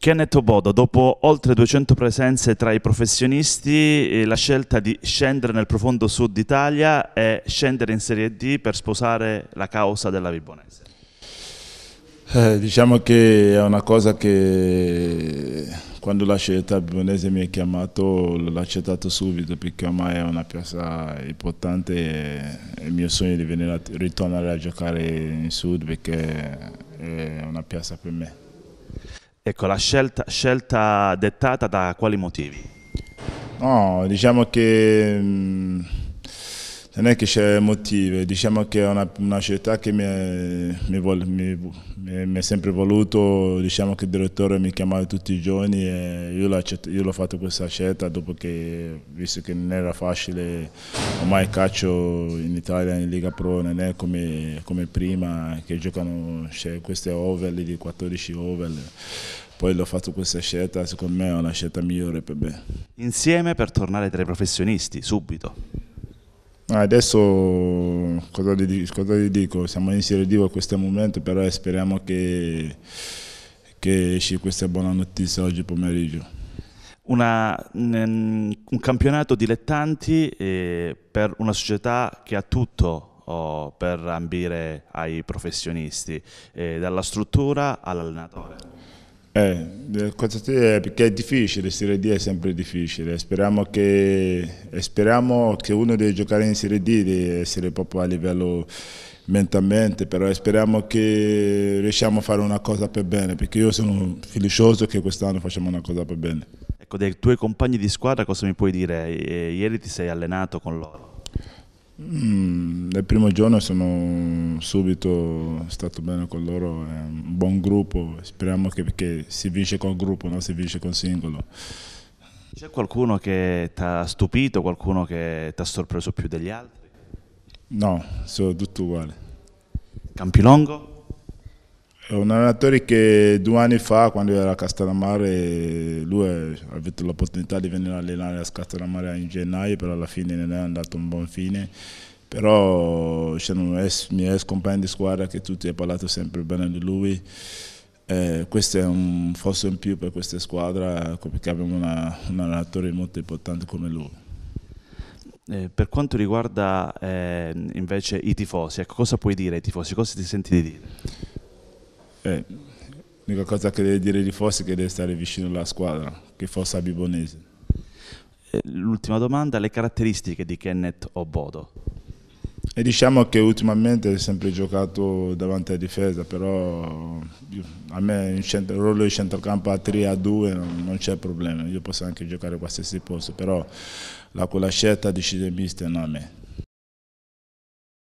Kenneth Obodo, dopo oltre 200 presenze tra i professionisti, eh, la scelta di scendere nel profondo sud Italia e scendere in Serie D per sposare la causa della Vibonese. Eh, diciamo che è una cosa che quando la società bibonese mi ha chiamato l'ho accettato subito perché ormai è una piazza importante e il mio sogno è di venire a ritornare a giocare in sud perché è una piazza per me. Ecco, la scelta, scelta dettata da quali motivi? No, diciamo che... Mh mm, non è che c'è motivo, diciamo che è una, una società che mi è, mi, mi, mi è, sempre voluto, diciamo che il direttore mi chiamava tutti i giorni e io, l'ho fatto questa scelta dopo che, visto che non era facile, ormai calcio in Italia in Liga Pro non è come, come prima, che giocano, c'è queste over di 14 over poi l'ho fatto questa scelta, secondo me è una scelta migliore per me. Insieme per tornare tra i professionisti, subito. Ah, adesso cosa vi, cosa vi, dico? Siamo in Serie Siredivo a questo momento, però speriamo che, che esci questa buona notizia oggi pomeriggio. Una, un campionato dilettanti eh, per una società che ha tutto oh, per ambire ai professionisti, eh, dalla struttura all'allenatore. Eh, eh, eh, perché è difficile, Serie D è sempre difficile, speriamo che, eh, speriamo che uno deve giocare in Serie D, deve essere proprio a livello mentalmente, però speriamo che riusciamo a fare una cosa per bene, perché io sono fiducioso che quest'anno facciamo una cosa per bene. Ecco, dei tuoi compagni di squadra cosa mi puoi dire? Ieri ti sei allenato con loro. Mm, primo giorno sono subito stato bene con loro, è un buon gruppo, speriamo che, che si vince col gruppo, non si vince col singolo. C'è qualcuno che ti ha stupito, qualcuno che ti ha sorpreso più degli altri? No, sono tutti uguali. Campilongo? È un allenatore che due anni fa, quando era a Castellammare, lui ha avuto l'opportunità di venire a allenare a Castellammare in gennaio, però alla fine non è andato un buon fine. Però c'erano i miei ex compagni di squadra che tutti hanno parlato sempre bene di lui. Eh, questo è un forse in più per questa squadra, perché abbiamo una, un allenatore molto importante come lui. Eh, per quanto riguarda eh, invece i tifosi, ecco, cosa puoi dire ai tifosi? Cosa ti senti di dire? Beh, l'unica cosa che deve dire di Fossi è che deve stare vicino alla squadra, che fosse a Bibonese. Eh, l'ultima domanda, le caratteristiche di Kenneth Obodo? E diciamo che ultimamente ha sempre giocato davanti alla difesa, però a me il ruolo di centrocampo a 3 a 2 non, c'è problema, io posso anche giocare a qualsiasi posto, però la, quella scelta decide il mister, non a me.